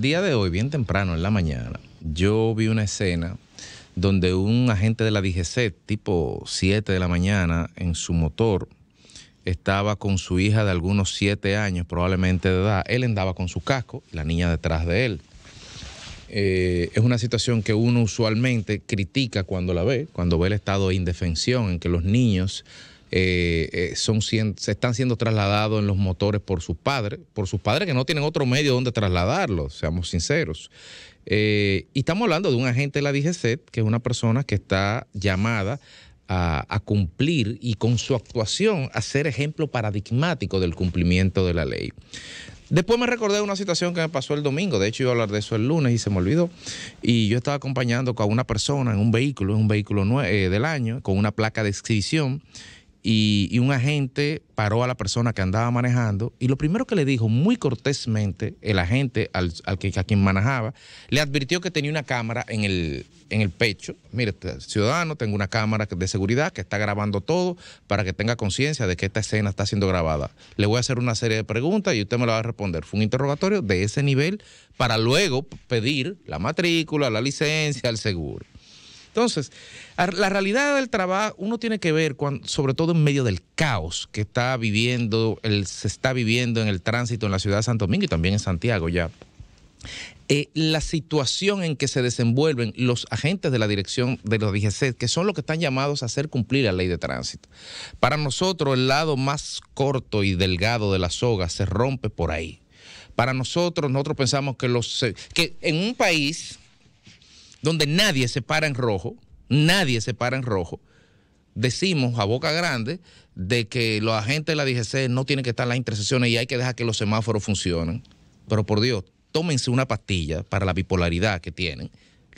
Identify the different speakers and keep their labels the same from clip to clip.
Speaker 1: día de hoy, bien temprano en la mañana, yo vi una escena donde un agente de la DGC, tipo 7 de la mañana, en su motor, estaba con su hija de algunos 7 años, probablemente de edad. Él andaba con su casco, la niña detrás de él. Eh, es una situación que uno usualmente critica cuando la ve, cuando ve el estado de indefensión en que los niños eh, eh, son, se están siendo trasladados en los motores por sus padres, por sus padres que no tienen otro medio donde trasladarlos, seamos sinceros. Eh, y estamos hablando de un agente de la DGC que es una persona que está llamada a, cumplir y con su actuación a ser ejemplo paradigmático del cumplimiento de la ley. Después me recordé una situación que me pasó el domingo, de hecho iba a hablar de eso el lunes y se me olvidó, y yo estaba acompañando a una persona en un vehículo, en un vehículo del año, con una placa de exhibición, y, un agente paró a la persona que andaba manejando y lo primero que le dijo muy cortésmente el agente al, que, a quien manejaba, le advirtió que tenía una cámara en el, en el pecho. Mire, este ciudadano, tengo una cámara de seguridad que está grabando todo para que tenga conciencia de que esta escena está siendo grabada. Le voy a hacer una serie de preguntas y usted me la va a responder. Fue un interrogatorio de ese nivel para luego pedir la matrícula, la licencia, el seguro. Entonces, la realidad del trabajo, uno tiene que ver, sobre todo en medio del caos que está viviendo, el, se está viviendo en el tránsito en la ciudad de Santo Domingo y también en Santiago ya. Eh, la situación en que se desenvuelven los agentes de la dirección de los DGC, que son los que están llamados a hacer cumplir la ley de tránsito. Para nosotros, el lado más corto y delgado de la soga se rompe por ahí. Para nosotros, nosotros pensamos que, los, que en un país donde nadie se para en rojo, nadie se para en rojo, decimos a boca grande de que los agentes de la DGC no tienen que estar en las intersecciones y hay que dejar que los semáforos funcionen. Pero por Dios, tómense una pastilla para la bipolaridad que tienen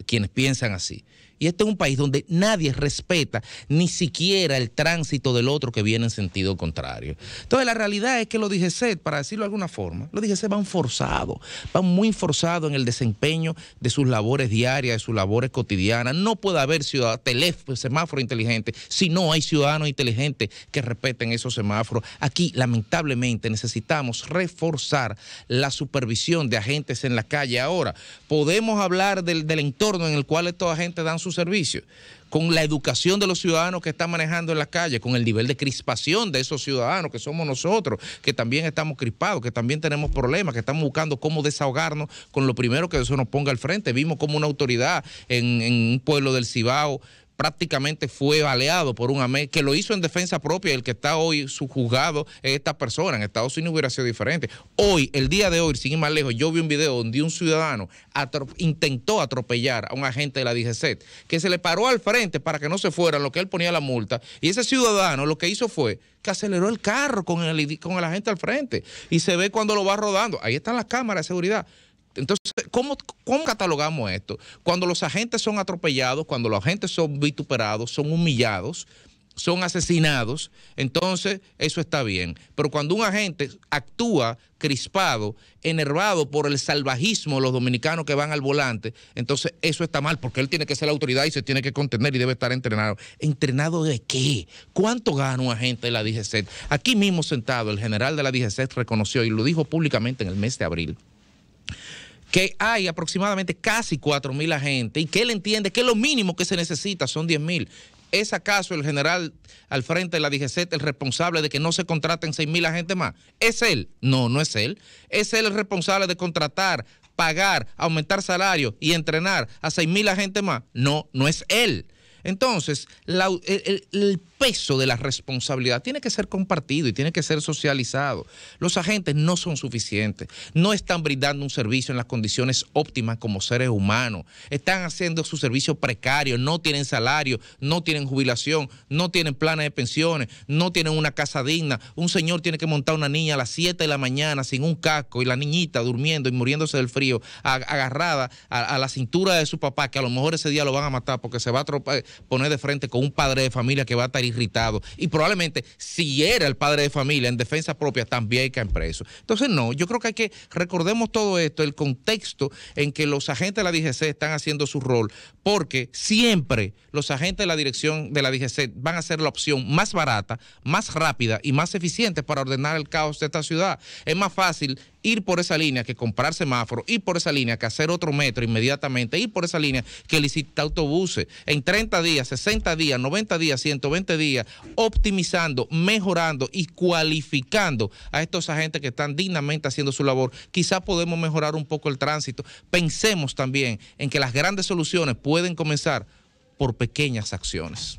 Speaker 1: quienes piensan así y este es un país donde nadie respeta ni siquiera el tránsito del otro que viene en sentido contrario. Entonces, la realidad es que los DGC, para decirlo de alguna forma, los DGC van forzados, van muy forzados en el desempeño de sus labores diarias, de sus labores cotidianas. No puede haber ciudad, teléfono, semáforo inteligente si no hay ciudadanos inteligentes que respeten esos semáforos. Aquí, lamentablemente, necesitamos reforzar la supervisión de agentes en la calle. Ahora, podemos hablar del, del entorno en el cual estos agentes dan sus servicio, servicios, con la educación de los ciudadanos que están manejando en las calles, con el nivel de crispación de esos ciudadanos que somos nosotros, que también estamos crispados, que también tenemos problemas, que estamos buscando cómo desahogarnos con lo primero que eso nos ponga al frente. Vimos como una autoridad en, en un pueblo del Cibao prácticamente fue baleado por un AME que lo hizo en defensa propia. El que está hoy subjugado es esta persona. En Estados Unidos hubiera sido diferente. Hoy, el día de hoy, sin ir más lejos, yo vi un video donde un ciudadano intentó atropellar a un agente de la DGCET que se le paró al frente para que no se fuera, lo que él ponía la multa. Y ese ciudadano lo que hizo fue que aceleró el carro con con el agente al frente. Y se ve cuando lo va rodando. Ahí están las cámaras de seguridad. Entonces, ¿cómo, ¿cómo, catalogamos esto? Cuando los agentes son atropellados, cuando los agentes son vituperados, son humillados, son asesinados, entonces eso está bien. Pero cuando un agente actúa crispado, enervado por el salvajismo de los dominicanos que van al volante, entonces eso está mal, porque él tiene que ser la autoridad y se tiene que contener y debe estar entrenado. ¿Entrenado de qué? ¿Cuánto gana un agente de la DGC? Aquí mismo sentado, el general de la DGC reconoció y lo dijo públicamente en el mes de abril que hay aproximadamente casi cuatro mil agentes y que él entiende que lo mínimo que se necesita son 10 mil. ¿Es acaso el general al frente de la DGC el responsable de que no se contraten seis mil agentes más? ¿Es él? No, no es él. ¿Es él el responsable de contratar, pagar, aumentar salario y entrenar a seis mil agentes más? No, no es él. Entonces, el peso de la responsabilidad tiene que ser compartido y tiene que ser socializado. Los agentes no son suficientes, no están brindando un servicio en las condiciones óptimas como seres humanos, están haciendo su servicio precario, no tienen salario, no tienen jubilación, no tienen planes de pensiones, no tienen una casa digna. Un señor tiene que montar una niña a las 7 de la mañana sin un casco y la niñita durmiendo y muriéndose del frío, agarrada a, la cintura de su papá, que a lo mejor ese día lo van a matar porque se va a eh, poner de frente con un padre de familia que va a estar irritado. Y probablemente si era el padre de familia en defensa propia, también caen preso. Entonces, no, yo creo que hay que recordemos todo esto, el contexto en que los agentes de la DGC están haciendo su rol, porque siempre los agentes de la dirección de la DGC van a ser la opción más barata, más rápida y más eficiente para ordenar el caos de esta ciudad. Es más fácil ir por esa línea que comprar semáforo, ir por esa línea que hacer otro metro inmediatamente, ir por esa línea que licita autobuses en 30 días, 60 días, 90 días, 120 días, optimizando, mejorando y cualificando a estos agentes que están dignamente haciendo su labor. Quizá podemos mejorar un poco el tránsito. Pensemos también en que las grandes soluciones pueden comenzar por pequeñas acciones.